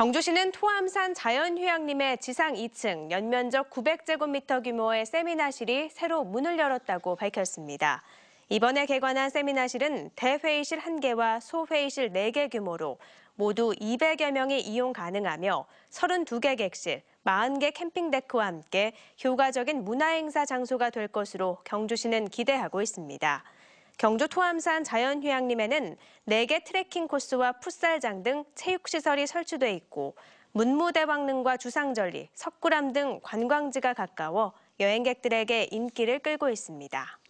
경주시는 토암산 자연휴양림의 지상 2층 연면적 900제곱미터 규모의 세미나실이 새로 문을 열었다고 밝혔습니다. 이번에 개관한 세미나실은 대회의실 1개와 소회의실 4개 규모로 모두 200여 명이 이용 가능하며 32개 객실, 40개 캠핑데크와 함께 효과적인 문화행사 장소가 될 것으로 경주시는 기대하고 있습니다. 경주 토암산 자연휴양림에는 4개 트레킹 코스와 풋살장 등 체육시설이 설치돼 있고 문무대왕릉과 주상절리, 석굴암 등 관광지가 가까워 여행객들에게 인기를 끌고 있습니다.